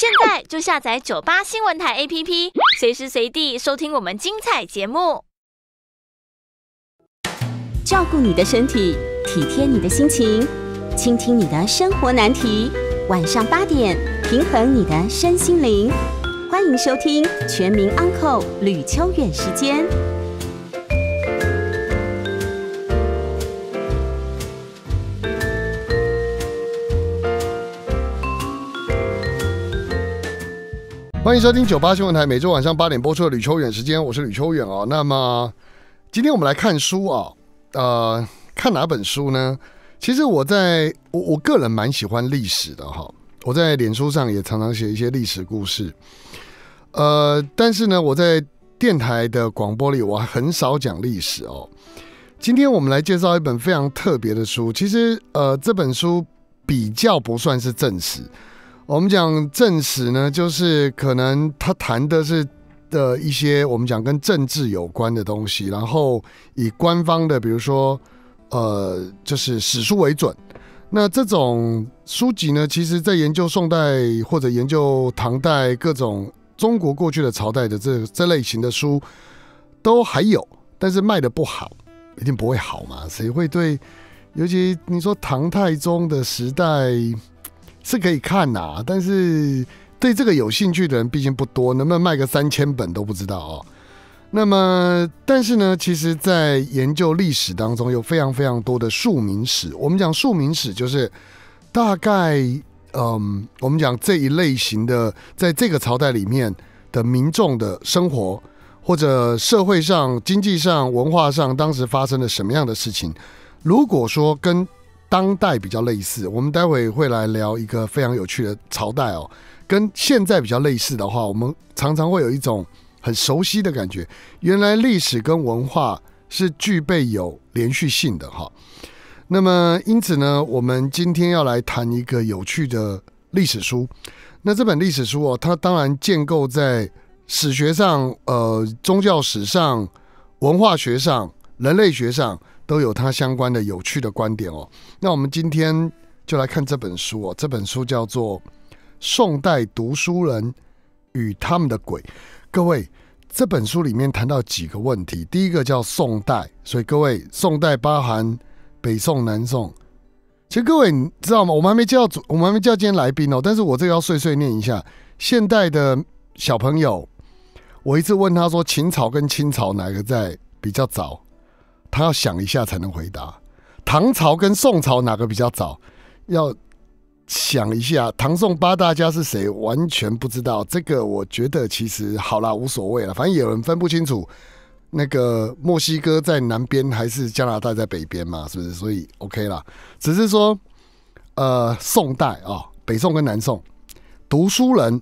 现在就下载九八新闻台 APP，随时随地收听我们精彩节目。照顾你的身体，体贴你的心情，倾听你的生活难题。晚上八点，平衡你的身心灵。欢迎收听全民 Uncle 吕秋远时间。欢迎收听九八新闻台每周晚上八点播出的吕秋远时间，我是吕秋远哦。那么今天我们来看书啊，呃，看哪本书呢？其实我在我我个人蛮喜欢历史的哈，我在脸书上也常常写一些历史故事。呃，但是呢，我在电台的广播里，我很少讲历史哦。今天我们来介绍一本非常特别的书，其实呃，这本书比较不算是正史。我们讲正史呢，就是可能他谈的是的一些我们讲跟政治有关的东西，然后以官方的，比如说呃，就是史书为准。那这种书籍呢，其实在研究宋代或者研究唐代各种中国过去的朝代的这这类型的书都还有，但是卖的不好，一定不会好嘛？谁会对？尤其你说唐太宗的时代。是可以看呐，但是对这个有兴趣的人毕竟不多，能不能卖个三千本都不知道哦。那么，但是呢，其实，在研究历史当中，有非常非常多的庶民史。我们讲庶民史，就是大概，嗯，我们讲这一类型的，在这个朝代里面的民众的生活，或者社会上、经济上、文化上，当时发生了什么样的事情？如果说跟当代比较类似，我们待会会来聊一个非常有趣的朝代哦。跟现在比较类似的话，我们常常会有一种很熟悉的感觉。原来历史跟文化是具备有连续性的哈。那么因此呢，我们今天要来谈一个有趣的历史书。那这本历史书哦，它当然建构在史学上、呃宗教史上、文化学上、人类学上。都有他相关的有趣的观点哦。那我们今天就来看这本书哦。这本书叫做《宋代读书人与他们的鬼》。各位，这本书里面谈到几个问题。第一个叫宋代，所以各位，宋代包含北宋、南宋。其实各位，你知道吗？我们还没叫主，我们还没叫今天来宾哦。但是我这个要碎碎念一下，现代的小朋友，我一直问他说，秦朝跟清朝哪个在比较早？他要想一下才能回答，唐朝跟宋朝哪个比较早？要想一下，唐宋八大家是谁？完全不知道。这个我觉得其实好啦，无所谓了，反正有人分不清楚，那个墨西哥在南边还是加拿大在北边嘛，是不是？所以 OK 啦。只是说，呃，宋代啊，北宋跟南宋，读书人，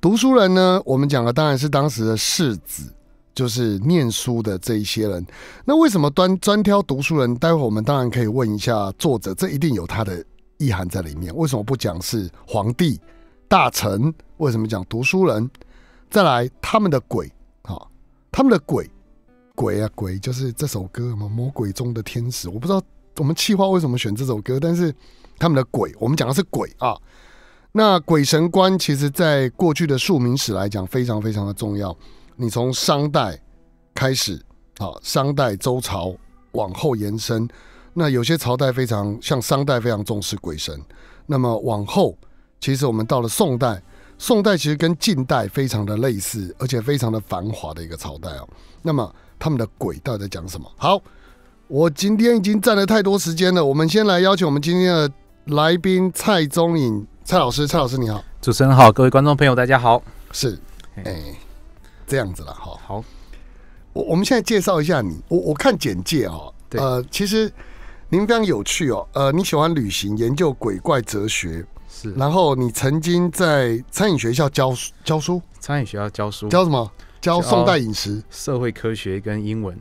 读书人呢，我们讲的当然是当时的士子。就是念书的这一些人，那为什么专专挑读书人？待会我们当然可以问一下作者，这一定有他的意涵在里面。为什么不讲是皇帝、大臣？为什么讲读书人？再来，他们的鬼啊，他们的鬼，鬼啊鬼，就是这首歌《什魔鬼中的天使》。我不知道我们气话为什么选这首歌，但是他们的鬼，我们讲的是鬼啊。那鬼神观，其实在过去的庶民史来讲，非常非常的重要。你从商代开始好，商代周朝往后延伸，那有些朝代非常像商代，非常重视鬼神。那么往后，其实我们到了宋代，宋代其实跟近代非常的类似，而且非常的繁华的一个朝代哦。那么他们的鬼到底在讲什么？好，我今天已经占了太多时间了，我们先来邀请我们今天的来宾蔡宗颖蔡老师，蔡老师你好，主持人好，各位观众朋友大家好，是，哎。这样子了哈，好，我我们现在介绍一下你，我我看简介哈，呃，其实您非常有趣哦，呃，你喜欢旅行，研究鬼怪哲学，是，然后你曾经在餐饮学校教教书，餐饮学校教书教什么？教宋代饮食，社会科学跟英文。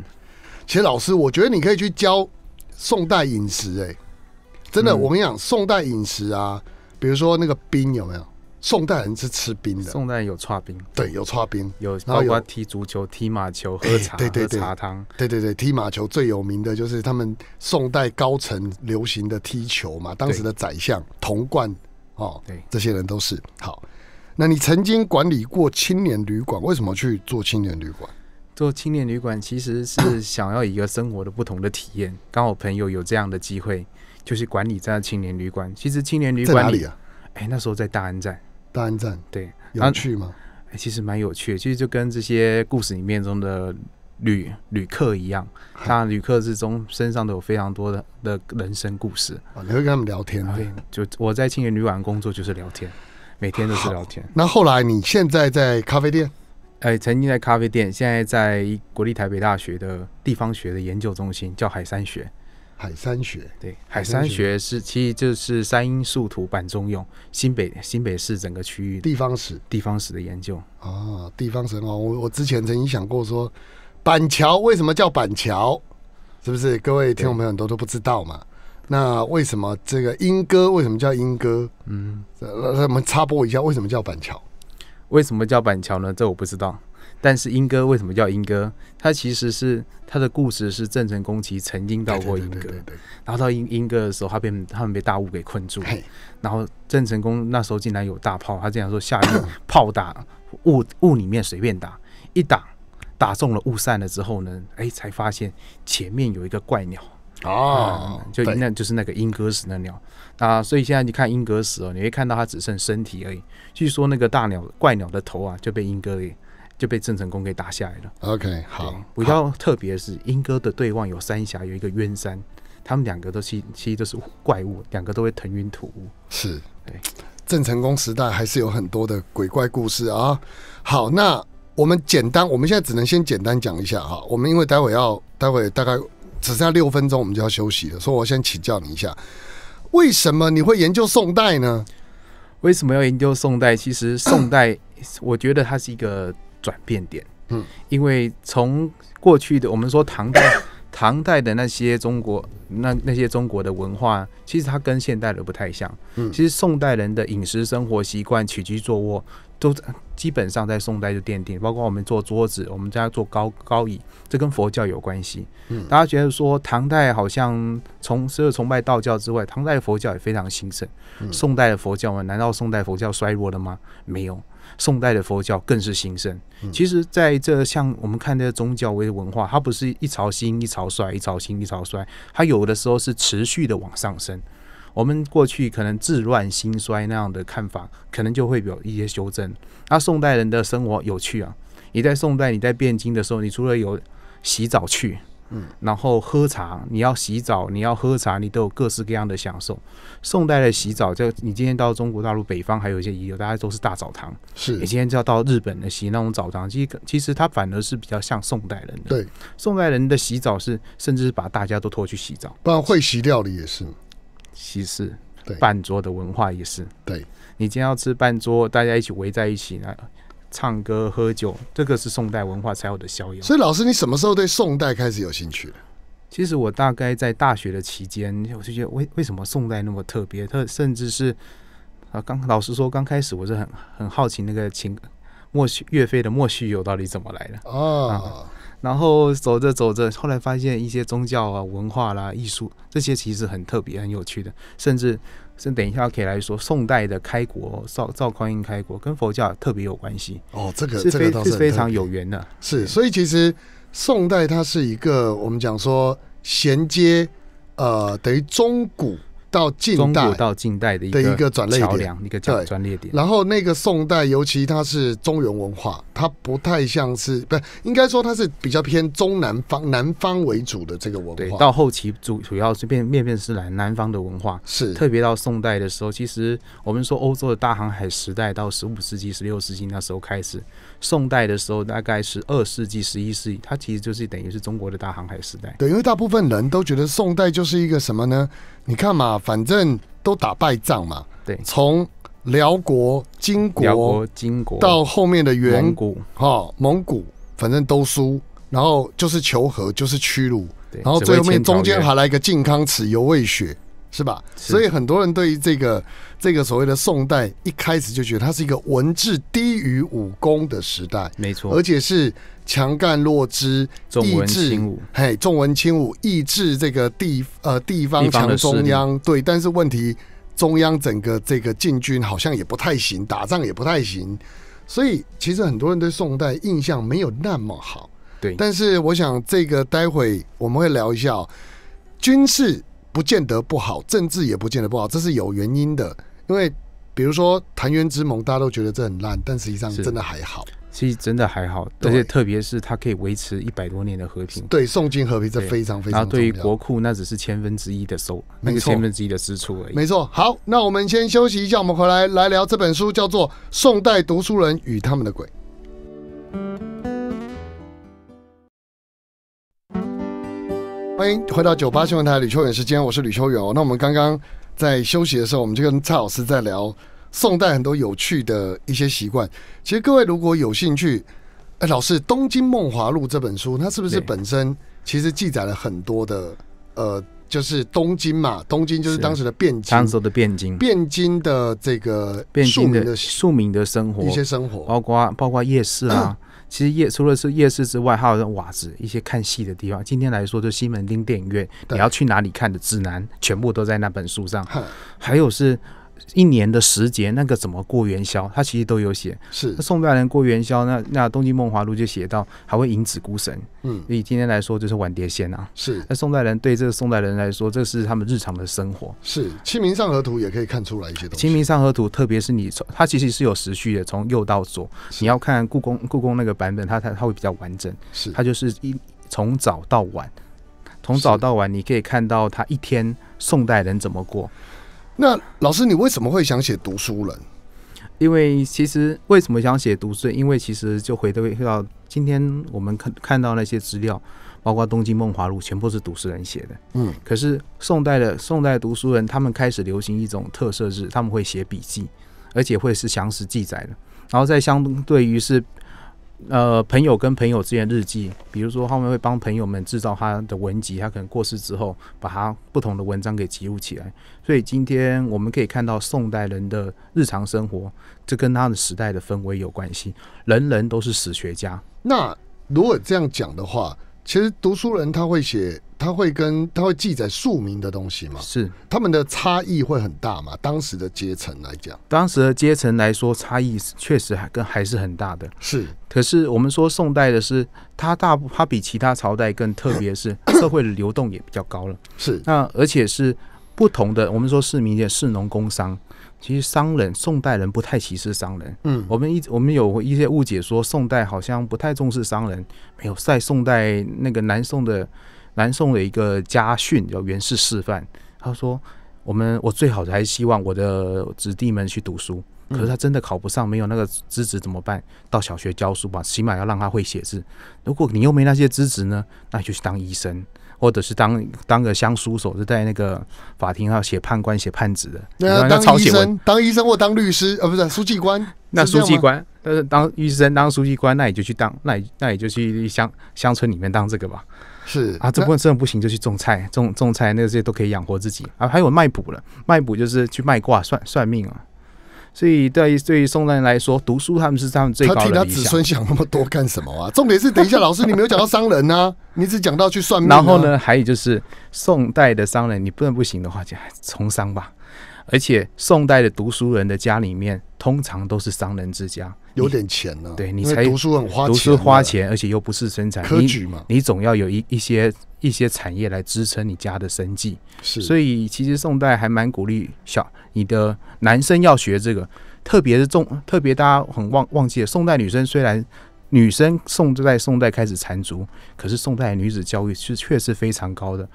其实老师，我觉得你可以去教宋代饮食，哎，真的，我跟你讲，宋代饮食啊，比如说那个冰有没有？宋代人是吃冰的。宋代有差冰，对，有差冰，有，然后要踢足球、踢马球、喝茶、喝茶汤。对对对，踢马球最有名的就是他们宋代高层流行的踢球嘛。当时的宰相童贯哦，对，这些人都是好。那你曾经管理过青年旅馆，为什么去做青年旅馆？做青年旅馆其实是想要一个生活的不同的体验。刚好朋友有这样的机会，就是管理这家青年旅馆。其实青年旅馆在哪里啊？哎，那时候在大安站。档站，对，有趣吗？哎，其实蛮有趣，的，其实就跟这些故事里面中的旅旅客一样，他旅客之中身上都有非常多的的人生故事。哦，你会跟他们聊天，对，就我在青年旅馆工作就是聊天，每天都是聊天。那后来你现在在咖啡店，哎，曾经在咖啡店，现在在国立台北大学的地方学的研究中心叫海山学。海山学对海山学是其实就是三阴树图板中用新北新北市整个区域地方史地方史的研究啊地方史哦我我之前曾经想过说板桥为什么叫板桥是不是各位听众朋友很多都不知道嘛那为什么这个莺歌为什么叫莺歌嗯我们插播一下为什么叫板桥为什么叫板桥呢这我不知道。但是英哥为什么叫英哥？他其实是他的故事是郑成功其实曾经到过英哥，然后到英英哥的时候，他被他们被大雾给困住。然后郑成功那时候竟然有大炮，他竟然说下面炮打雾雾里面随便打，一打打中了雾散了之后呢，哎才发现前面有一个怪鸟哦，就那就是那个英哥死的鸟啊。所以现在你看英哥死哦，你会看到他只剩身体而已。据说那个大鸟怪鸟的头啊就被英哥给。就被郑成功给打下来了。OK，好。比较特别的是，英哥的对望有三峡，有一个冤山，他们两个都其其实都是怪物，两个都会腾云吐雾。是，郑成功时代还是有很多的鬼怪故事啊。好，那我们简单，我们现在只能先简单讲一下啊。我们因为待会要待会大概只剩下六分钟，我们就要休息了，所以我先请教你一下，为什么你会研究宋代呢？为什么要研究宋代？其实宋代，我觉得它是一个。转变点，嗯，因为从过去的我们说唐代，唐代的那些中国那那些中国的文化，其实它跟现代的不太像，嗯，其实宋代人的饮食生活习惯、起居坐卧都基本上在宋代就奠定，包括我们坐桌子，我们家坐高高椅，这跟佛教有关系，嗯，大家觉得说唐代好像从除了崇拜道教之外，唐代佛教也非常兴盛，宋代的佛教，难道宋代佛教衰弱了吗？没有。宋代的佛教更是兴盛。其实，在这像我们看的宗教为文化，它不是一朝兴一朝衰，一朝兴一朝衰，它有的时候是持续的往上升。我们过去可能治乱兴衰那样的看法，可能就会有一些修正。那宋代人的生活有趣啊！你在宋代，你在汴京的时候，你除了有洗澡去。嗯，然后喝茶，你要洗澡，你要喝茶，你都有各式各样的享受。宋代的洗澡，就你今天到中国大陆北方还有一些遗留，大家都是大澡堂。是，你今天就要到日本的洗那种澡堂，其实其实它反而是比较像宋代人的。对，宋代人的洗澡是甚至把大家都拖去洗澡，不然会席料理也是，西式，对，半桌的文化也是。对，你今天要吃半桌，大家一起围在一起呢。唱歌喝酒，这个是宋代文化才有的逍遥。所以老师，你什么时候对宋代开始有兴趣的？其实我大概在大学的期间，我就觉得为为什么宋代那么特别？特甚至是啊，刚老实说，刚开始我是很很好奇那个秦莫须岳飞的莫须有到底怎么来的啊。然后走着走着，后来发现一些宗教啊、文化啦、艺术这些其实很特别、很有趣的，甚至。这等一下可以来说，宋代的开国赵赵匡胤开国跟佛教特别有关系哦，这个是非是非常有缘的。是，所以其实宋代它是一个我们讲说衔接，呃，等于中古。到近代，中国到近代的一个一个转桥点，一个转捩点。然后那个宋代，尤其它是中原文化，它不太像是，不，应该说它是比较偏中南方、南方为主的这个文化。对，到后期主主要是变面变是南南方的文化，是特别到宋代的时候，其实我们说欧洲的大航海时代到十五世纪、十六世纪那时候开始，宋代的时候大概是二世纪、十一世纪，它其实就是等于是中国的大航海时代。对，因为大部分人都觉得宋代就是一个什么呢？你看嘛，反正都打败仗嘛。对，从辽国、金国、金国到后面的元古哈蒙古，反正都输，然后就是求和，就是屈辱，然后最后面中间还来一个靖康耻犹未雪，是吧？所以很多人对于这个这个所谓的宋代，一开始就觉得它是一个文治低于武功的时代，没错，而且是。强干弱枝，意志嘿，重文轻武，意志这个地方呃地方强中央对，但是问题中央整个这个禁军好像也不太行，打仗也不太行，所以其实很多人对宋代印象没有那么好，对，但是我想这个待会我们会聊一下，军事不见得不好，政治也不见得不好，这是有原因的，因为比如说澶渊之盟，大家都觉得这很烂，但实际上真的还好。其实真的还好，而且特别是它可以维持一百多年的和平。对，宋金和平这非常非常。然后对于国库，那只是千分之一的收，那个千分之一的支出而已。没错。好，那我们先休息一下，我们回来来聊这本书，叫做《宋代读书人与他们的鬼》。欢迎回到九八新闻台，吕秋远，时间我是吕秋远哦。那我们刚刚在休息的时候，我们就跟蔡老师在聊。宋代很多有趣的一些习惯，其实各位如果有兴趣，哎，老师，《东京梦华录》这本书，它是不是本身其实记载了很多的，呃，就是东京嘛，东京就是当时的汴京，当时的汴京，汴京的这个汴京的庶民的生活，一些生活，包括包括夜市啊，其实夜除了是夜市之外，还有瓦子，一些看戏的地方。今天来说，就西门町电影院，你要去哪里看的指南，全部都在那本书上。还有是。一年的时节，那个怎么过元宵？他其实都有写。是，宋代人过元宵，那那《东京梦华录》就写到，还会引子孤神。嗯，以今天来说，就是晚蝶仙啊。是，那宋代人对这个宋代人来说，这是他们日常的生活。是，《清明上河图》也可以看出来一些东西。《清明上河图》，特别是你，它其实是有时序的，从右到左。你要看故宫，故宫那个版本，它它它会比较完整。是，它就是一从早到晚，从早到晚，你可以看到他一天宋代人怎么过。那老师，你为什么会想写读书人？因为其实为什么想写读书人？因为其实就回回到今天我们看看到那些资料，包括《东京梦华录》，全部是读书人写的。嗯，可是宋代的宋代读书人，他们开始流行一种特色是他们会写笔记，而且会是详实记载的。然后在相对于是。呃，朋友跟朋友之间日记，比如说他们会帮朋友们制造他的文集，他可能过世之后，把他不同的文章给集录起来。所以今天我们可以看到宋代人的日常生活，这跟他的时代的氛围有关系。人人都是史学家。那如果这样讲的话，其实读书人他会写，他会跟他会记载庶民的东西吗？是，他们的差异会很大嘛？当时的阶层来讲，当时的阶层来说，差异确实还跟还是很大的。是，可是我们说宋代的是，他大他比其他朝代更特别，是 社会的流动也比较高了。是，那而且是不同的。我们说市民也市农工商。其实商人，宋代人不太歧视商人。嗯，我们一我们有一些误解，说宋代好像不太重视商人。没有，在宋代那个南宋的南宋的一个家训叫《袁氏示范》，他说我们我最好还是希望我的子弟们去读书。可是他真的考不上，没有那个资质怎么办？到小学教书吧，起码要让他会写字。如果你又没那些资质呢，那就去当医生。或者是当当个乡书手，是在那个法庭上写判官、写判子的。那当医生，当医生或当律师，呃，不是书记官。那书记官，但是当医生、当书记官，那你就去当，那也那也就去乡乡村里面当这个吧。是啊，这不这种不行，就去种菜，种种菜，那这些都可以养活自己啊。还有卖卜了，卖卜就是去卖卦、算算命啊。所以，对于对于宋代来说，读书他们是他们最高的他替他子孙想那么多干什么啊？重点是，等一下，老师，你没有讲到商人呢，你只讲到去算命。然后呢，还有就是宋代的商人，你不能不行的话，就从商吧。而且宋代的读书人的家里面，通常都是商人之家，有点钱呢。对你才读书很花钱，读书花钱，而且又不是生产科举嘛，你总要有一一些。一些产业来支撑你家的生计，是，所以其实宋代还蛮鼓励小你的男生要学这个，特别是重，特别大家很忘忘记了，宋代女生虽然女生宋代宋代开始缠足，可是宋代女子教育是确实非常高的。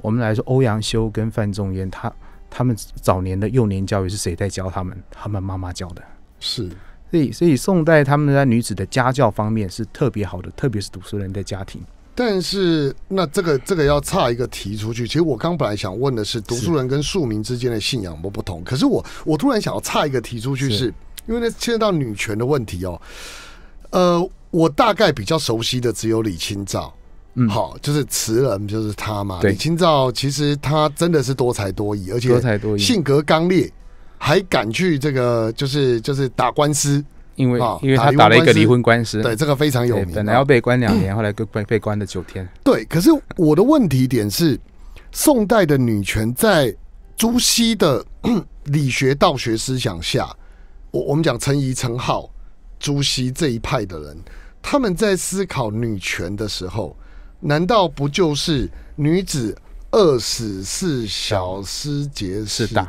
我们来说欧阳修跟范仲淹，他他们早年的幼年教育是谁在教他们？他们妈妈教的，是，所以所以宋代他们在女子的家教方面是特别好的，特别是读书人的家庭。但是，那这个这个要差一个提出去。其实我刚本来想问的是读书人跟庶民之间的信仰不同，可是我我突然想要差一个提出去，是因为那牵涉到女权的问题哦。呃，我大概比较熟悉的只有李清照，嗯，好，就是词人就是他嘛。李清照其实他真的是多才多艺，而且多才多艺，性格刚烈，还敢去这个就是就是打官司。因为因为他打了一个离婚官司，对这个非常有名。本来要被关两年，后来被被关了九天。对，可是我的问题点是，宋代的女权在朱熹的 理学道学思想下，我我们讲陈颐、陈浩、朱熹这一派的人，他们在思考女权的时候，难道不就是女子二十四小时节是大？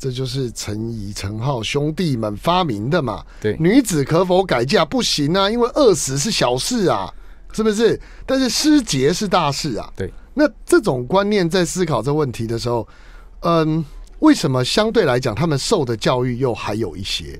这就是陈怡、陈浩兄弟们发明的嘛？对，女子可否改嫁不行啊，因为饿死是小事啊，是不是？但是失节是大事啊。对，那这种观念在思考这问题的时候，嗯，为什么相对来讲他们受的教育又还有一些？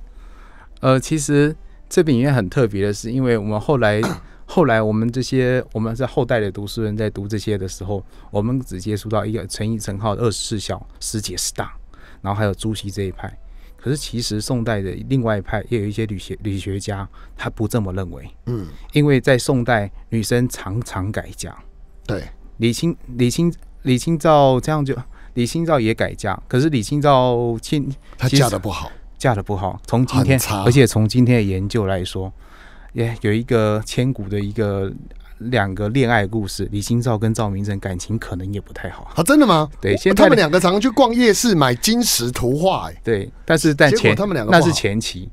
呃，其实这边也很特别的是，因为我们后来、后来我们这些我们在后代的读书人在读这些的时候，我们只接触到一个陈怡、陈浩的二十四孝，失节是大。然后还有朱熹这一派，可是其实宋代的另外一派也有一些女学女学家，他不这么认为。嗯，因为在宋代，女生常常改嫁。对，李清李清李清照这样就李清照也改嫁，可是李清照亲她嫁的不好，嫁的不好。从今天，而且从今天的研究来说，也有一个千古的一个。两个恋爱故事，李清照跟赵明诚感情可能也不太好啊？真的吗？对，现在他们两个常常去逛夜市买金石图画，哎，对。但是但前，那是前期，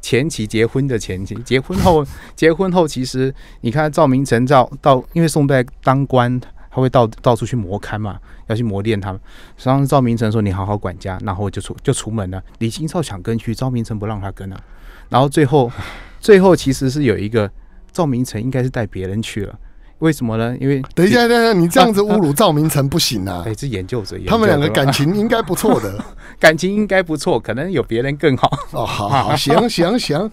前期结婚的前期，结婚后 结婚后，其实你看赵明诚到到，因为宋代当官他会到到处去磨勘嘛，要去磨练他们。然后赵明诚说你好好管家，然后就出就出门了。李清照想跟去，赵明诚不让他跟啊。然后最后最后其实是有一个。赵明诚应该是带别人去了，为什么呢？因为等一下，等一下，你这样子侮辱赵明诚不行啊！哎，是研究者，他们两个感情应该不错的，感情应该不错，可能有别人更好。哦，好，行行行。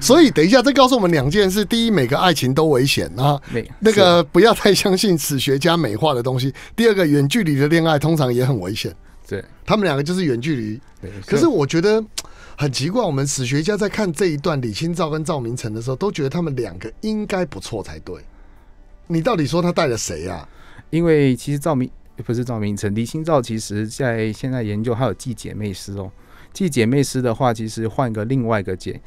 所以等一下，再告诉我们两件事：第一，每个爱情都危险啊；那个不要太相信史学家美化的东西。第二个，远距离的恋爱通常也很危险。对，他们两个就是远距离。可是我觉得。很奇怪，我们史学家在看这一段李清照跟赵明诚的时候，都觉得他们两个应该不错才对。你到底说他带了谁啊？因为其实赵明不是赵明诚，李清照其实在现在研究还有《寄姐妹诗》哦，《寄姐妹诗》的话，其实换个另外一个姐。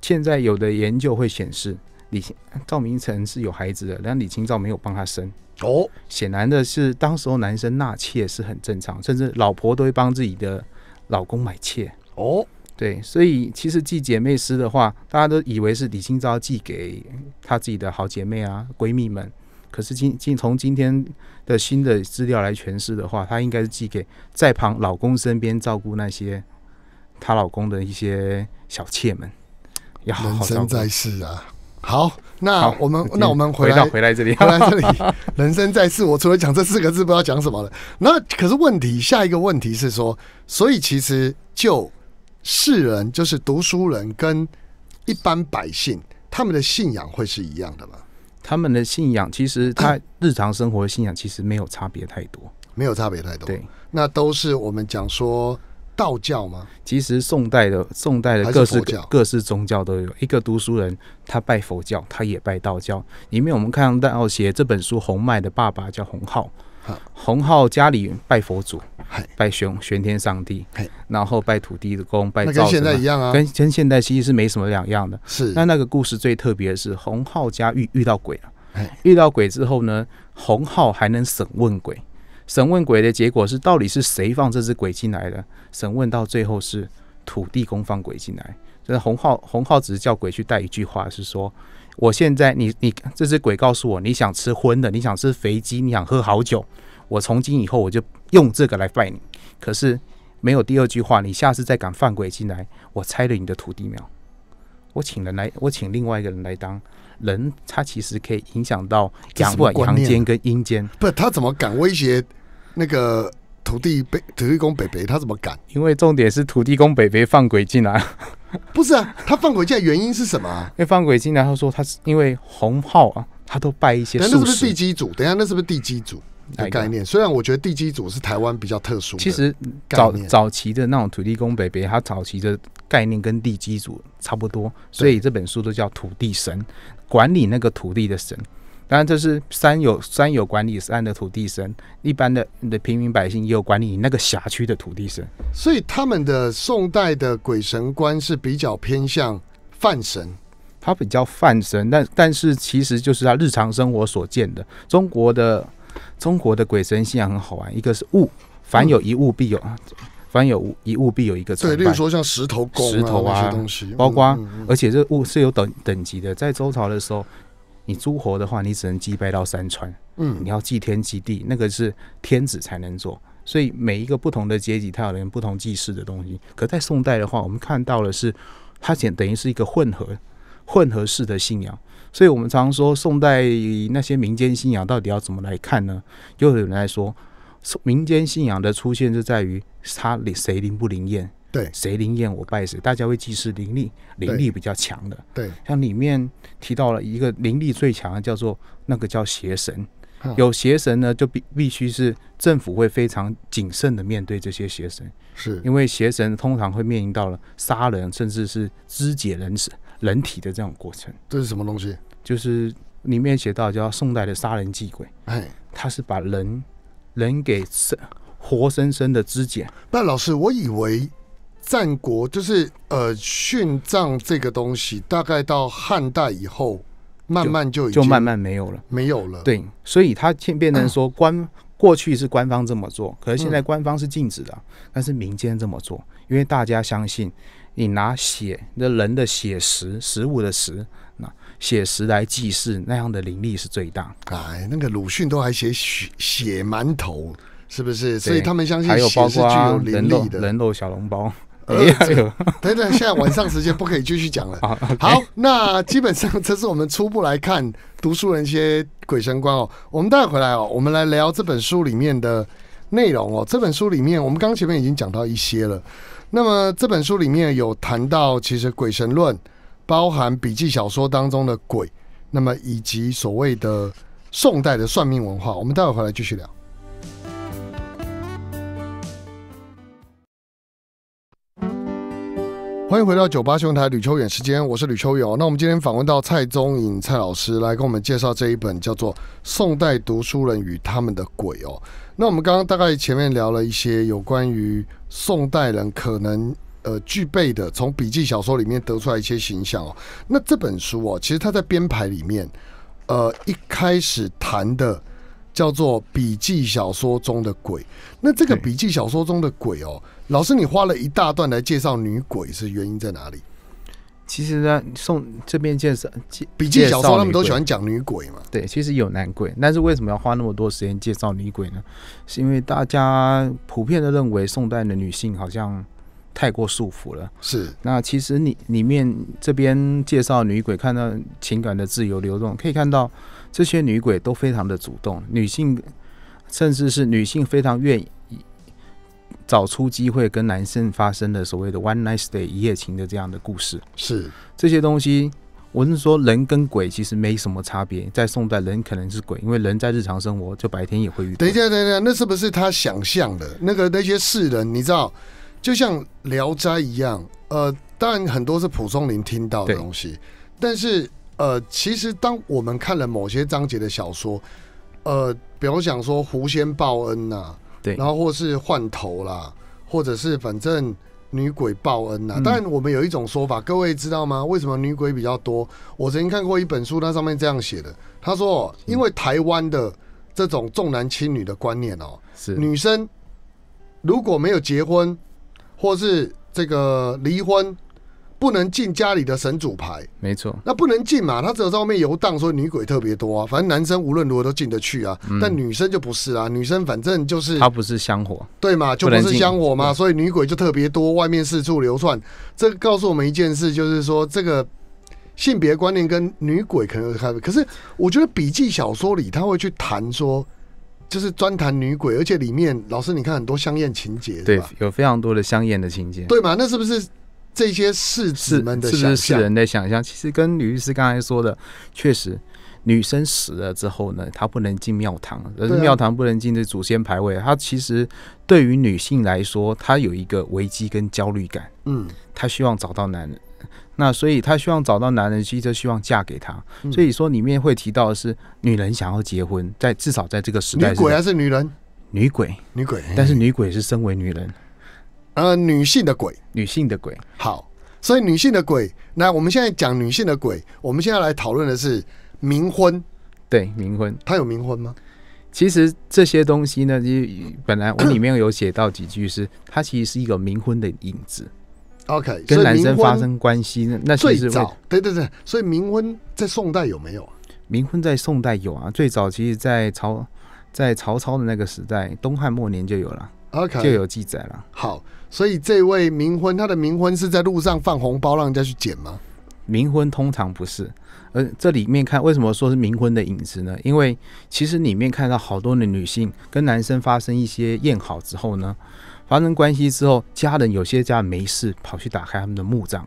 现在有的研究会显示，李赵明诚是有孩子的，但李清照没有帮他生哦。显然的是，当时候男生纳妾是很正常，甚至老婆都会帮自己的老公买妾哦。对，所以其实寄姐妹诗的话，大家都以为是李清照寄给她自己的好姐妹啊、闺蜜们。可是今今从今天的新的资料来诠释的话，她应该是寄给在旁老公身边照顾那些她老公的一些小妾们，要好好人生在世啊，好，那我们那我们回来回来这里，回来这里，人生在世，我除了讲这四个字，不知道讲什么了。那可是问题，下一个问题是说，所以其实就。世人就是读书人，跟一般百姓，他们的信仰会是一样的吗？他们的信仰其实，他日常生活的信仰其实没有差别太多，没有差别太多。对，那都是我们讲说道教吗？其实宋代的宋代的各式各式宗教都有。一个读书人，他拜佛教，他也拜道教。里面我们看到写这本书，红麦的爸爸叫洪浩。洪浩家里拜佛祖，拜玄玄天上帝，然后拜土地的公，拜跟现在一样啊，跟跟现代其实是没什么两样的。是那那个故事最特别的是，洪浩家遇遇到鬼了，遇到鬼之后呢，洪浩还能审问鬼，审问鬼的结果是到底是谁放这只鬼进来的？审问到最后是土地公放鬼进来，就是洪浩洪浩只是叫鬼去带一句话，是说。我现在，你你这只鬼告诉我，你想吃荤的，你想吃肥鸡，你想喝好酒。我从今以后我就用这个来拜你。可是没有第二句话，你下次再敢犯鬼进来，我拆了你的土地庙。我请人来，我请另外一个人来当人，他其实可以影响到阳管阳间跟阴间。不，他怎么敢威胁那个？土地北土地公北北，他怎么敢？因为重点是土地公北北放鬼进来，不是啊？他放鬼进来原因是什么？因为放鬼进来，他说他是因为红号啊，他都拜一些。那是不是地基主？等一下，那是不是地基主的概念？虽然我觉得地基主是台湾比较特殊。其实早早期的那种土地公北北，他早期的概念跟地基主差不多，所以这本书都叫土地神，管理那个土地的神。当然，这是山有山有管理山的土地神，一般的你的平民百姓也有管理你那个辖区的土地神。所以他们的宋代的鬼神观是比较偏向泛神，他比较泛神，但但是其实就是他日常生活所见的中国的中国的鬼神信仰很好玩，一个是物，凡有一物必有，凡有物一物必有一个。对，例如说像石头，石头啊，东西，包括而且这物是有等等级的，在周朝的时候。你诸侯的话，你只能祭拜到山川。嗯，你要祭天祭地，那个是天子才能做。所以每一个不同的阶级，它有连不同祭祀的东西。可在宋代的话，我们看到的是，它简等于是一个混合混合式的信仰。所以我们常说宋代那些民间信仰到底要怎么来看呢？又有人来说，民间信仰的出现就在于它灵谁灵不灵验。对，谁灵验我拜谁，大家会祭祀灵力，灵力比较强的。对，像里面提到了一个灵力最强的，叫做那个叫邪神。有邪神呢，就必必须是政府会非常谨慎的面对这些邪神，是因为邪神通常会面临到了杀人，甚至是肢解人死人体的这种过程。这是什么东西？就是里面写到叫宋代的杀人祭鬼。哎，他是把人人给生活生生的肢解。那老师，我以为。战国就是呃，殉葬这个东西，大概到汉代以后，慢慢就就慢慢没有了，没有了。对，所以它现变成说，官过去是官方这么做，可是现在官方是禁止的，但是民间这么做，因为大家相信，你拿血、人的血、食食物的食，那血食来祭祀，那样的灵力是最大。哎，那个鲁迅都还写血血馒头，是不是？所以他们相信还有包括人肉的人肉小笼包。哎呀，等等，现在晚上时间不可以继续讲了。好，那基本上这是我们初步来看读书人一些鬼神观哦。我们待会回来哦，我们来聊这本书里面的内容哦。这本书里面，我们刚前面已经讲到一些了。那么这本书里面有谈到，其实鬼神论包含笔记小说当中的鬼，那么以及所谓的宋代的算命文化。我们待会回来继续聊。欢迎回到九八新闻台，吕秋远时间，我是吕秋远那我们今天访问到蔡宗颖蔡老师来跟我们介绍这一本叫做《宋代读书人与他们的鬼》哦。那我们刚刚大概前面聊了一些有关于宋代人可能呃具备的，从笔记小说里面得出来一些形象哦。那这本书哦，其实他在编排里面，呃，一开始谈的叫做笔记小说中的鬼，那这个笔记小说中的鬼哦。老师，你花了一大段来介绍女鬼是原因在哪里？其实呢，送这边介绍笔记小说，他们都喜欢讲女鬼嘛？对，其实有男鬼，但是为什么要花那么多时间介绍女鬼呢？是因为大家普遍的认为宋代的女性好像太过束缚了。是，那其实你里面这边介绍女鬼，看到情感的自由流动，可以看到这些女鬼都非常的主动，女性甚至是女性非常愿意。找出机会跟男生发生的所谓的 “one night stay” 一夜情的这样的故事，是这些东西。我是说，人跟鬼其实没什么差别，在宋代，人可能是鬼，因为人在日常生活就白天也会遇到。等一下，等一下，那是不是他想象的？那个那些世人，你知道，就像《聊斋》一样，呃，当然很多是蒲松龄听到的东西，但是呃，其实当我们看了某些章节的小说，呃，比如讲说狐仙报恩呐。然后或是换头啦，或者是反正女鬼报恩呐。但我们有一种说法，各位知道吗？为什么女鬼比较多？我曾经看过一本书，它上面这样写的，他说，因为台湾的这种重男轻女的观念哦，是女生如果没有结婚，或是这个离婚。不能进家里的神主牌，没错，那不能进嘛，他只有在外面游荡，说女鬼特别多啊，反正男生无论如何都进得去啊，但女生就不是啦，女生反正就是她不是香火，对嘛，就不是香火嘛，所以女鬼就特别多，外面四处流窜。这告诉我们一件事，就是说这个性别观念跟女鬼可能开，可是我觉得笔记小说里他会去谈说，就是专谈女鬼，而且里面老师你看很多香艳情节，对，有非常多的香艳的情节，对嘛？那是不是？这些世子们的，是不是人的想象？其实跟女律师刚才说的，确实，女生死了之后呢，她不能进庙堂，而是庙堂不能进这祖先牌位。她其实对于女性来说，她有一个危机跟焦虑感。嗯，她希望找到男人，那所以她希望找到男人，其实希望嫁给他。所以说里面会提到的是，女人想要结婚，在至少在这个时代，女鬼还是女人？女鬼，女鬼，但是女鬼是身为女人。呃，女性的鬼，女性的鬼，好，所以女性的鬼，那我们现在讲女性的鬼，我们现在来讨论的是冥婚，对，冥婚，她有冥婚吗？其实这些东西呢，就本来我里面有写到几句，是它其实是一个冥婚的影子。OK，跟男生发生关系，那那最早，对对对，所以冥婚在宋代有没有啊？冥婚在宋代有啊，最早其实，在曹在曹操的那个时代，东汉末年就有了，OK，就有记载了。好。所以这位冥婚，他的冥婚是在路上放红包让人家去捡吗？冥婚通常不是，而这里面看为什么说是冥婚的影子呢？因为其实里面看到好多的女性跟男生发生一些艳好之后呢，发生关系之后，家人有些家没事跑去打开他们的墓葬，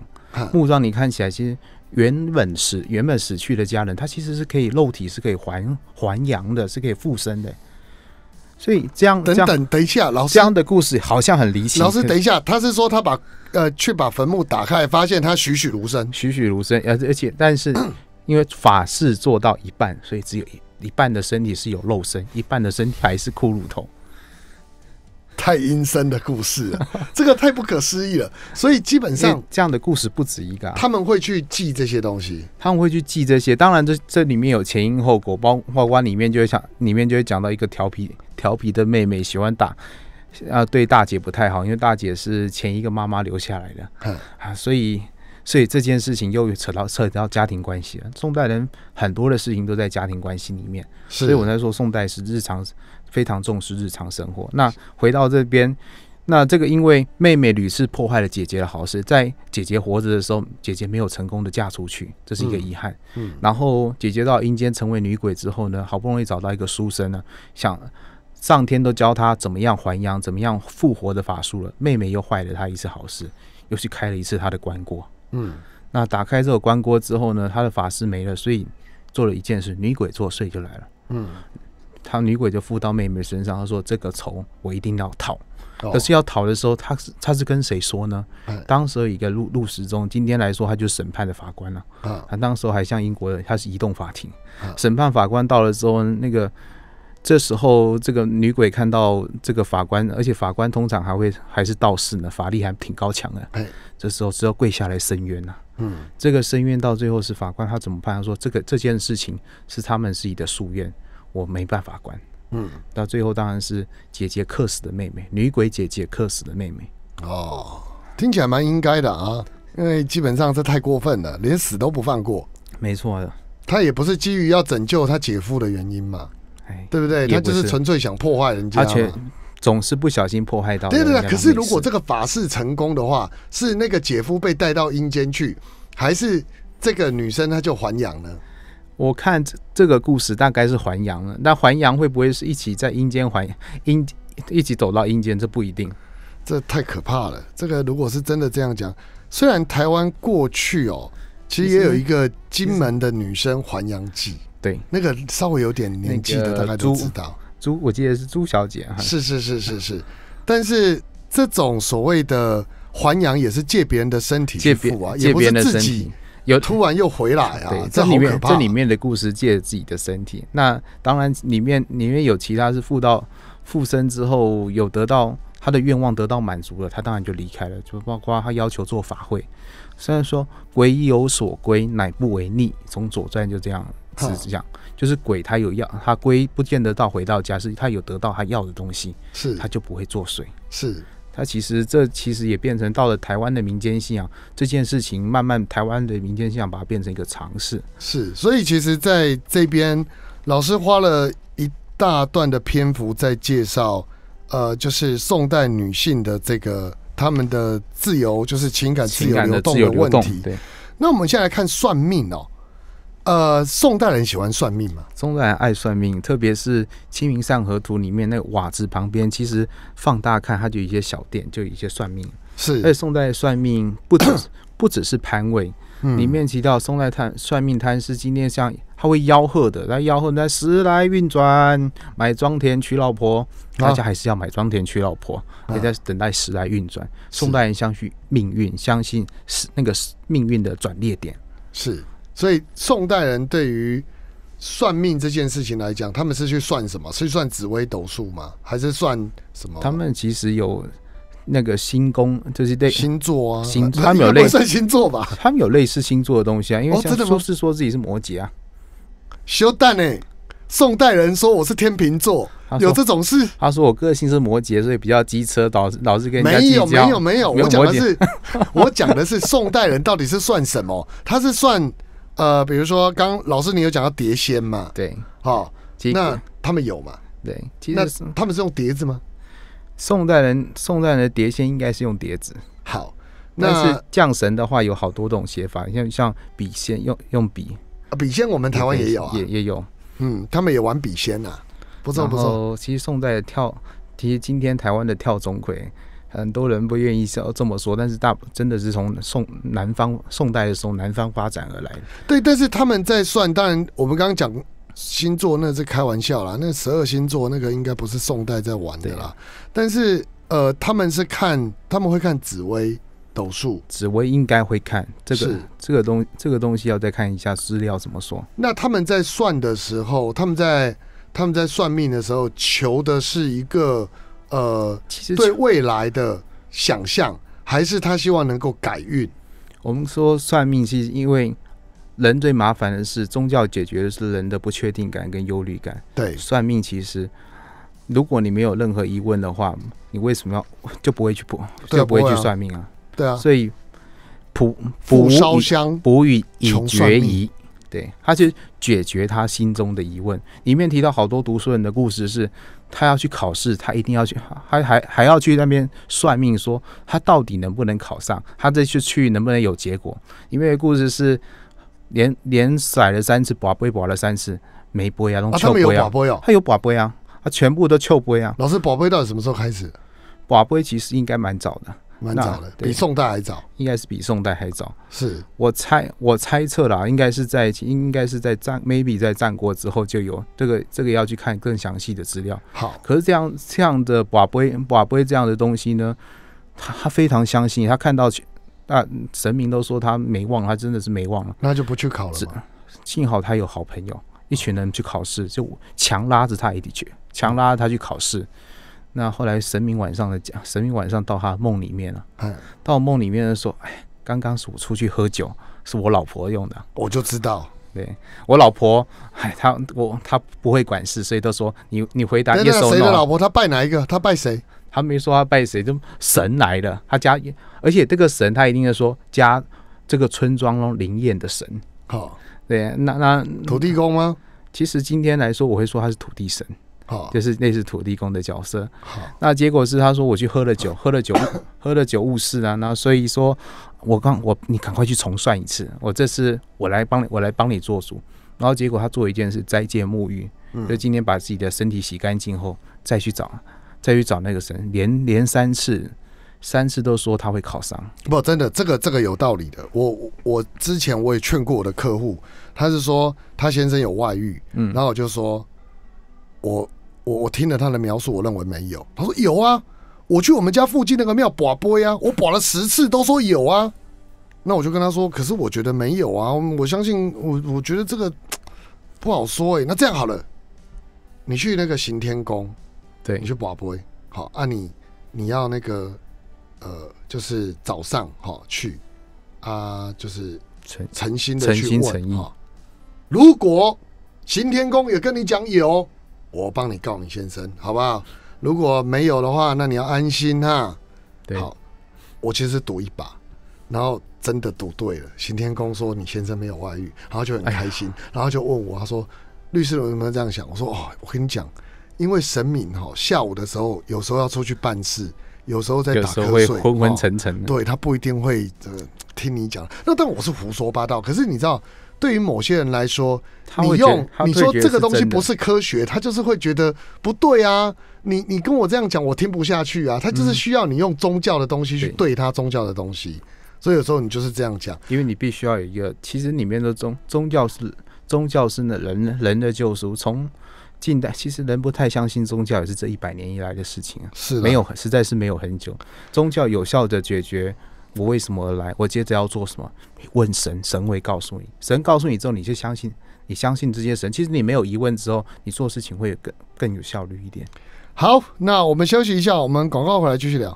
墓葬你看起来其实原本死原本死去的家人，他其实是可以肉体是可以还还阳的，是可以附身的。所以这样等等等一下，老师这样的故事好像很离奇。老师等一下，他是说他把呃去把坟墓打开，发现他栩栩如生，栩栩如生，而而且但是因为法事做到一半，所以只有一一半的身体是有肉身，一半的身体还是骷髅头。太阴森的故事，这个太不可思议了。所以基本上这样的故事不止一个，他们会去记这些东西，他们会去记这些。当然，这这里面有前因后果，包包括里面就会想，里面就会讲到一个调皮调皮的妹妹喜欢打啊，对大姐不太好，因为大姐是前一个妈妈留下来的。啊，所以所以这件事情又扯到扯到家庭关系了。宋代人很多的事情都在家庭关系里面，所以我才说宋代是日常。非常重视日常生活。那回到这边，那这个因为妹妹屡次破坏了姐姐的好事，在姐姐活着的时候，姐姐没有成功的嫁出去，这是一个遗憾。嗯。然后姐姐到阴间成为女鬼之后呢，好不容易找到一个书生呢，想上天都教她怎么样还阳、怎么样复活的法术了。妹妹又坏了她一次好事，又去开了一次她的棺椁。嗯。那打开这个棺椁之后呢，她的法师没了，所以做了一件事，女鬼作祟就来了。嗯。他女鬼就附到妹妹身上，他说：“这个仇我一定要讨。”可是要讨的时候，他是他是跟谁说呢？当时一个入入时中，今天来说，他就是审判的法官了。嗯，他当时还向英国的，他是移动法庭，审判法官到了之后，那个这时候这个女鬼看到这个法官，而且法官通常还会还是道士呢，法力还挺高强的。哎，这时候只有跪下来申冤了。嗯，这个申冤到最后是法官他怎么判？他说：“这个这件事情是他们自己的夙愿。”我没办法管。嗯，到最后当然是姐姐克死的妹妹，女鬼姐姐克死的妹妹。哦，听起来蛮应该的啊，因为基本上这太过分了，连死都不放过。没错的，他也不是基于要拯救他姐夫的原因嘛，对不对？他就是纯粹想破坏人家，而且总是不小心破坏到。对对对，可是如果这个法事成功的话，是那个姐夫被带到阴间去，还是这个女生她就还阳呢？我看这这个故事大概是还阳了，那还阳会不会是一起在阴间还阴，一起走到阴间？这不一定，这太可怕了。这个如果是真的这样讲，虽然台湾过去哦，其实也有一个金门的女生还阳记，对，那个稍微有点年纪的大概都知道。朱，我记得是朱小姐，是是是是是，但是这种所谓的还阳也是借别人的身体，借别人，也不是自己。有突然又回来啊！对，这里面这里面的故事借自己的身体。那当然里面里面有其他是附到附身之后有得到他的愿望得到满足了，他当然就离开了。就包括他要求做法会，虽然说鬼有所归，乃不为逆。从《左传》就这样是这样，就是鬼他有要他归不见得到回到家，是他有得到他要的东西，是他就不会作祟。是。那其实这其实也变成到了台湾的民间信仰这件事情，慢慢台湾的民间信仰把它变成一个尝试。是，所以其实，在这边老师花了一大段的篇幅在介绍，呃，就是宋代女性的这个他们的自由，就是情感自由流动的问题。对，那我们先来看算命哦。呃，宋代人喜欢算命嘛？宋代人爱算命，特别是《清明上河图》里面那个瓦子旁边，其实放大看，它就有一些小店，就有一些算命。是，而且宋代算命不 不只是盘位，里面提到宋代摊算命摊是今天像他会吆喝的，在吆喝，在时来运转，买庄田娶老婆，大家还是要买庄田娶老婆，也在等待时来运转。宋代人相信命运，相信是那个命运的转捩点。是。所以宋代人对于算命这件事情来讲，他们是去算什么？是算紫微斗数吗？还是算什么？他们其实有那个星宫，就是对星座啊，星座。他们有类似星座吧？他们有类似星座的东西啊。因为苏是说自己是摩羯啊，修蛋呢。宋代人说我是天秤座，有这种事？他说我个性是摩羯，所以比较机车，导致老是跟你。没有没有没有。我讲的是我讲的是宋代人到底是算什么？他是算。呃，比如说刚老师，你有讲到碟仙嘛？对，好，那他们有嘛？对，那他们是用碟子吗？宋代人，宋代人的碟仙应该是用碟子。好，那是降神的话有好多种写法，像像笔仙用用笔啊，笔仙我们台湾也有，也也有，嗯，他们也玩笔仙呐，不错不错。其实宋代跳，其实今天台湾的跳钟馗。很多人不愿意说这么说，但是大真的是从宋南方宋代的时候南方发展而来的。对，但是他们在算，当然我们刚刚讲星座那是开玩笑啦，那十二星座那个应该不是宋代在玩的啦。但是呃，他们是看他们会看紫薇斗数，紫薇应该会看这个这个东这个东西要再看一下资料怎么说。那他们在算的时候，他们在他们在算命的时候求的是一个。呃，其实对未来的想象，还是他希望能够改运。我们说算命，是因为人最麻烦的是宗教解决的是人的不确定感跟忧虑感。对，算命其实，如果你没有任何疑问的话，你为什么要 就不会去卜就不会去算命啊？对啊，所以卜卜烧香，卜语以决疑。对，他去解决他心中的疑问。里面提到好多读书人的故事，是他要去考试，他一定要去，还还还要去那边算命，说他到底能不能考上，他这次去能不能有结果？里面的故事是连连甩了三次，拔杯拔了三次，没杯啊，都糗杯啊。他有杯呀，他有把杯啊，他全部都糗杯啊。老师，拔杯到底什么时候开始？拔杯其实应该蛮早的。蛮早的，比宋代还早，应该是比宋代还早。是我猜，我猜测啦，应该是在，应该是在战，maybe 在战国之后就有这个，这个要去看更详细的资料。好，可是这样这样的，瓦杯瓦杯这样的东西呢，他他非常相信，他看到去，那神明都说他没忘，他真的是没忘了，那就不去考了幸好他有好朋友，一群人去考试，就强拉着他一起去，强拉着他去考试。那后来神明晚上的讲，神明晚上到他梦里面了，嗯，到梦里面的时候，哎，刚刚是我出去喝酒，是我老婆用的，我就知道，对我老婆，哎，她我她不会管事，所以都说你你回答，那谁的老婆？他拜哪一个？他拜谁？他没说他拜谁，就神来了，他家，而且这个神他一定要说加这个村庄中灵验的神，好，对，那那土地公吗？其实今天来说，我会说他是土地神。就是类似土地公的角色，那结果是他说我去喝了酒，喝了酒，喝了酒误事啊。那所以说，我刚我你赶快去重算一次，我这次我来帮你，我来帮你做主。然后结果他做一件事，斋戒沐浴，嗯、就今天把自己的身体洗干净后，再去找，再去找那个神，连连三次，三次都说他会考上。不，真的，这个这个有道理的。我我之前我也劝过我的客户，他是说他先生有外遇，嗯，然后我就说，我。我我听了他的描述，我认为没有。他说有啊，我去我们家附近那个庙卜卜呀，我卜了十次都说有啊。那我就跟他说，可是我觉得没有啊。我相信我，我觉得这个不好说哎。那这样好了，你去那个行天宫，对你去卜卜好啊，你你要那个呃，就是早上哈去啊，就是诚诚心的去问哈。如果行天宫也跟你讲有。我帮你告你先生，好不好？如果没有的话，那你要安心哈。对，好，我其实赌一把，然后真的赌对了。刑天公说你先生没有外遇，然后就很开心，然后就问我，他说律师能不能这样想？我说哦，我跟你讲，因为神明哈，下午的时候有时候要出去办事，有时候在打瞌睡，昏昏沉沉，对他不一定会听你讲。那但我是胡说八道，可是你知道。对于某些人来说，你用你说这个东西不是科学，他就是会觉得不对啊！你你跟我这样讲，我听不下去啊！他就是需要你用宗教的东西去对他宗教的东西，所以有时候你就是这样讲，因为你必须要有一个。其实里面的宗宗教是宗教是那人人的救赎，从近代其实人不太相信宗教也是这一百年以来的事情啊，是没有实在是没有很久，宗教有效的解决。我为什么而来？我接着要做什么？问神，神会告诉你。神告诉你之后，你就相信，你相信这些神。其实你没有疑问之后，你做事情会更更有效率一点。好，那我们休息一下，我们广告回来继续聊。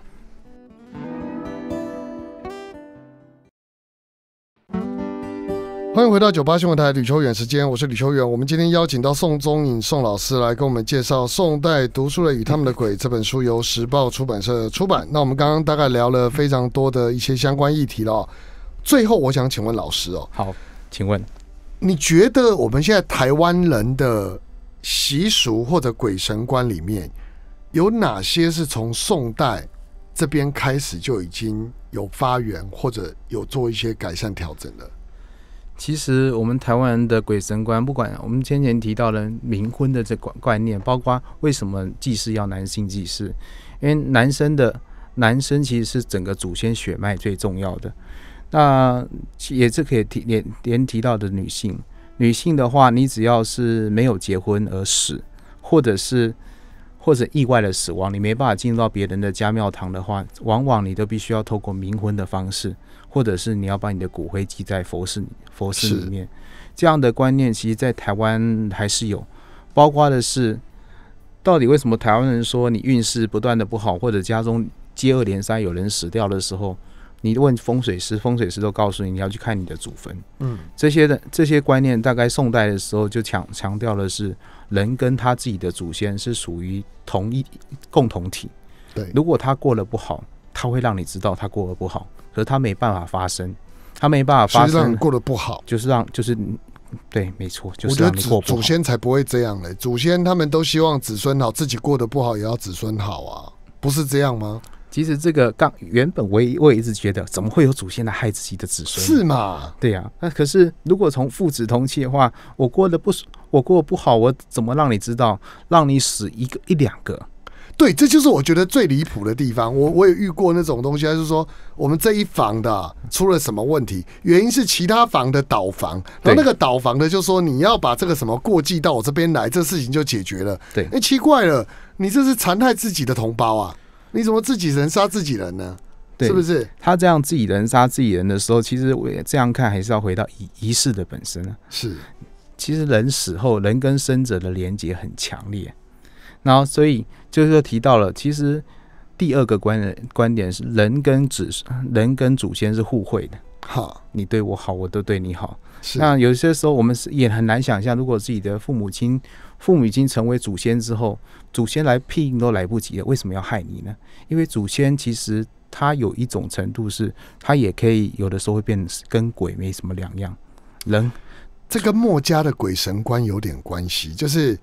欢迎回到九八新闻台，吕秋远时间，我是吕秋远。我们今天邀请到宋宗颖宋老师来跟我们介绍《宋代读书人与他们的鬼》这本书，由时报出版社出版。那我们刚刚大概聊了非常多的一些相关议题了。最后，我想请问老师哦，好，请问你觉得我们现在台湾人的习俗或者鬼神观里面有哪些是从宋代这边开始就已经有发源或者有做一些改善调整的？其实我们台湾人的鬼神观，不管我们先前提到的冥婚的这观念，包括为什么祭祀要男性祭祀，因为男生的男生其实是整个祖先血脉最重要的。那也是可以提连连提到的女性，女性的话，你只要是没有结婚而死，或者是或者意外的死亡，你没办法进入到别人的家庙堂的话，往往你都必须要透过冥婚的方式。或者是你要把你的骨灰寄在佛寺里，佛寺里面，这样的观念其实在台湾还是有。包括的是，到底为什么台湾人说你运势不断的不好，或者家中接二连三有人死掉的时候，你问风水师，风水师都告诉你你要去看你的祖坟。嗯，这些的这些观念，大概宋代的时候就强强调的是，人跟他自己的祖先是属于同一共同体。对，如果他过得不好。他会让你知道他过得不好，可是他没办法发生，他没办法发生，过得不好就是让就是对，没错，就是让祖先才不会这样嘞。祖先他们都希望子孙好，自己过得不好也要子孙好啊，不是这样吗？其实这个刚原本我也我一直觉得，怎么会有祖先来害自己的子孙？是嘛？对呀。那可是如果从父子同气的话，我过得不我过得不好，我怎么让你知道？让你死一个一两个？对，这就是我觉得最离谱的地方。我我也遇过那种东西，他是说我们这一房的出了什么问题，原因是其他房的倒房，然后那个倒房的就说你要把这个什么过继到我这边来，这事情就解决了。对，哎，奇怪了，你这是残害自己的同胞啊！你怎么自己人杀自己人呢？是不是？他这样自己人杀自己人的时候，其实我也这样看还是要回到仪仪式的本身。是，其实人死后，人跟生者的连接很强烈。然后，所以就是提到了，其实第二个观点观点是，人跟祖人跟祖先是互惠的。好，你对我好，我都对你好。那有些时候，我们是也很难想象，如果自己的父母亲、父母已经成为祖先之后，祖先来庇都来不及了，为什么要害你呢？因为祖先其实他有一种程度是，他也可以有的时候会变跟鬼没什么两样。人，这跟墨家的鬼神观有点关系，就是。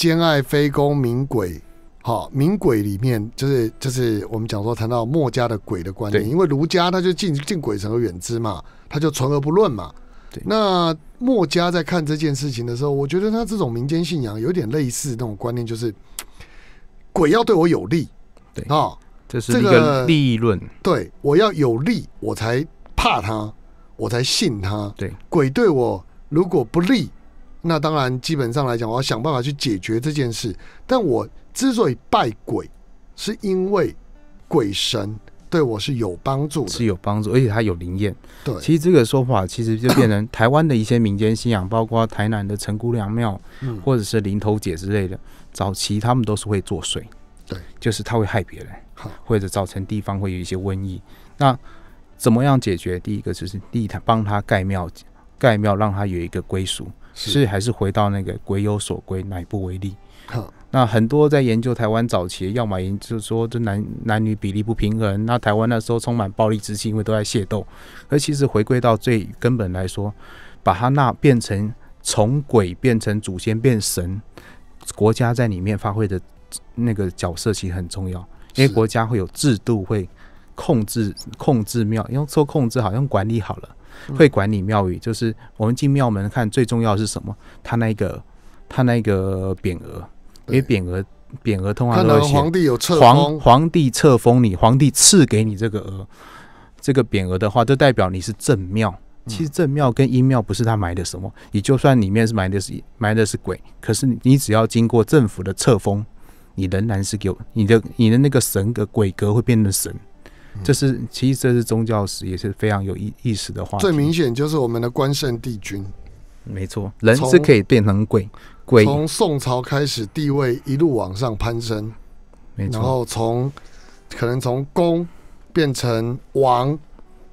兼爱非公名鬼，好，名鬼里面就是就是我们讲说谈到墨家的鬼的观念，因为儒家他就敬敬鬼神而远之嘛，他就存而不论嘛。那墨家在看这件事情的时候，我觉得他这种民间信仰有点类似那种观念，就是鬼要对我有利，对啊，这是一个利益论，对我要有利，我才怕他，我才信他。对，鬼对我如果不利。那当然，基本上来讲，我要想办法去解决这件事。但我之所以拜鬼，是因为鬼神对我是有帮助，是有帮助，而且它有灵验。对，其实这个说法其实就变成台湾的一些民间信仰，包括台南的陈姑娘庙，或者是林头姐之类的，早期他们都是会作祟。对，就是他会害别人，或者造成地方会有一些瘟疫。那怎么样解决？第一个就是地他帮他盖庙，盖庙让他有一个归属。是还是回到那个鬼有所归，乃不为例”。好，那很多在研究台湾早期，要么研究说这男男女比例不平衡，那台湾那时候充满暴力之气，因为都在械斗。而其实回归到最根本来说，把它那变成从鬼变成祖先变神，国家在里面发挥的那个角色其实很重要，因为国家会有制度会控制控制庙，用说控制好像管理好了。会管理庙宇，就是我们进庙门看，最重要是什么？他那个，他那个匾额，因为匾额，匾额通常皇帝有册皇皇帝册封你，皇帝赐给你这个额，这个匾额的话，就代表你是正庙。其实正庙跟阴庙不是他埋的什么，你就算里面是埋的是埋的是鬼，可是你只要经过政府的册封，你仍然是给你的，你的那个神格鬼格会变成神。这是其实这是宗教史也是非常有意意识的话最明显就是我们的关圣帝君，没错，人是可以变成鬼。鬼从宋朝开始地位一路往上攀升，没错。然后从可能从公变成王，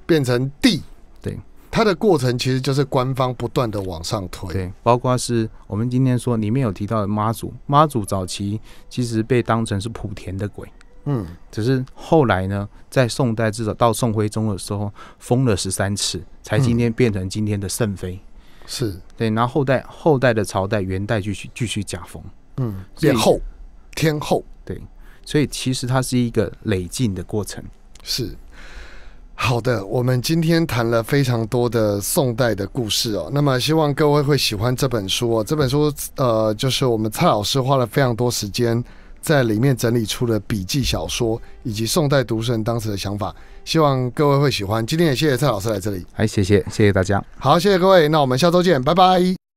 变成帝，对，它的过程其实就是官方不断的往上推，对，包括是我们今天说里面有提到的妈祖，妈祖早期其实被当成是莆田的鬼。嗯，只是后来呢，在宋代至少到宋徽宗的时候封了十三次，才今天变成今天的圣妃。是，对，然后后代后代的朝代，元代继续继续加封，嗯，变后天后，对，所以其实它是一个累进的过程。是，好的，我们今天谈了非常多的宋代的故事哦，那么希望各位会喜欢这本书哦，这本书呃，就是我们蔡老师花了非常多时间。在里面整理出了笔记、小说，以及宋代读书人当时的想法，希望各位会喜欢。今天也谢谢蔡老师来这里，还谢谢谢谢大家，好，谢谢各位，那我们下周见，拜拜。